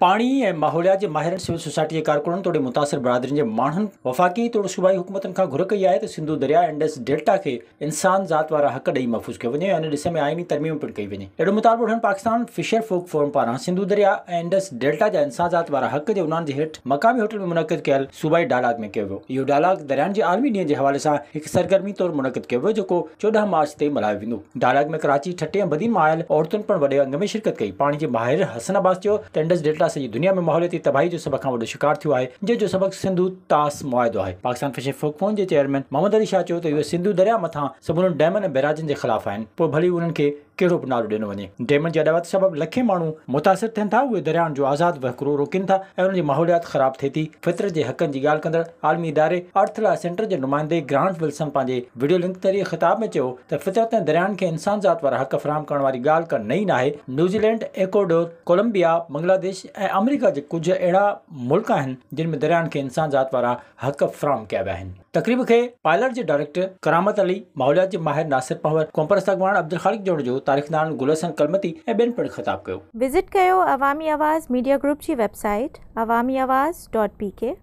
पाणी ऐं माहौलयात जे माहिर सिविल सोसाइटी जे कारकुन तोड़े मुतासिरनि जे माण्हुनि वफ़ाक़ी तौरु सूबाई हुकूमतनि खां घुर कई आहे त सिंधू दरिया इंडस डेल्टा खे इंसान ज़ात वारा हक़ ॾेई महफ़ूज़ कयो वञे ऐं आइनी तरमीम पिणु कई वञे अहिड़ो मुतालबो पाकिस्तान फिशर फोक फोरम पारां सिंधु दरिया ऐं इंसान ज़ात वारा हक़ जे उन्हनि जे हेठि मक़ामी होटल में मुनक़द कयल सूबाई डायलॉग में कयो वियो इहो डायलॉग दरिया जे आलमी ॾींहं जे हवाले सां हिकु सरगर्मी तौर मुनक़द कयो वियो जेको चोॾहं मार्च ताईं मल्हायो वेंदो डायलॉग में कराची ठटे ऐं बदी मां आयल औरतुनि पिणु वॾे अंग में शिरकत कई पाणी जे माहिर चयो त एंडस डेल्टा ख़तरा से दुनिया में माहौलियती तबाही जो सबक खां वॾो शिकार थियो आहे जंहिंजो सबक़ु सिंधु तास मुआदो है पाकिस्तान फिशिंग फोन जे चेयरमैन मोहम्मद अली शाह चयो त इहो सिंधु दरिया मथां सभिनी डैमनि ऐं बैराजनि जे ख़िलाफ़ु भली उन्हनि कहिड़ो बि नालो ॾिनो वञे जी सबबु लखे माण्हू मुतासिर थियनि था उहे दरियाउनि जो आज़ादु वकरो रोकनि था ऐं उनजी माहौलियात ख़राब थिए थी फितरत जे हक़नि जी ॻाल्हि कंदड़ आलमी इदारे अर्थला सेंटर जे नुमाइंदे ग्रांट विल्सन पंहिंजे वीडियो लिंक ज़रिए ख़िताब में चयो त फितरत ऐं दरियाउनि खे इंसान ज़ात वारा हक़ फ़राहम करण वारी ॻाल्हि कनि नई नाहे न्यूज़ीलैंड एक्वाडोर कोलंबिया बंग्लादेश ऐं अमरीका जे कुझु अहिड़ा मुल्क आहिनि जिन में दरियाउनि खे इंसान ज़ात वारा हक़ फ़राहम कया विया आहिनि तकरीब खे पायलट जे डायरेक्टर करामत अली माहौलियात जे माहिर नासिर पवर अब्दुल ख़ालिक जोड़ जो त तारीखदान गुलसन कलमती ए बेन पण खिताब कयो विजिट कयो अवामी आवाज मीडिया ग्रुप जी वेबसाइट awamiawaz.pk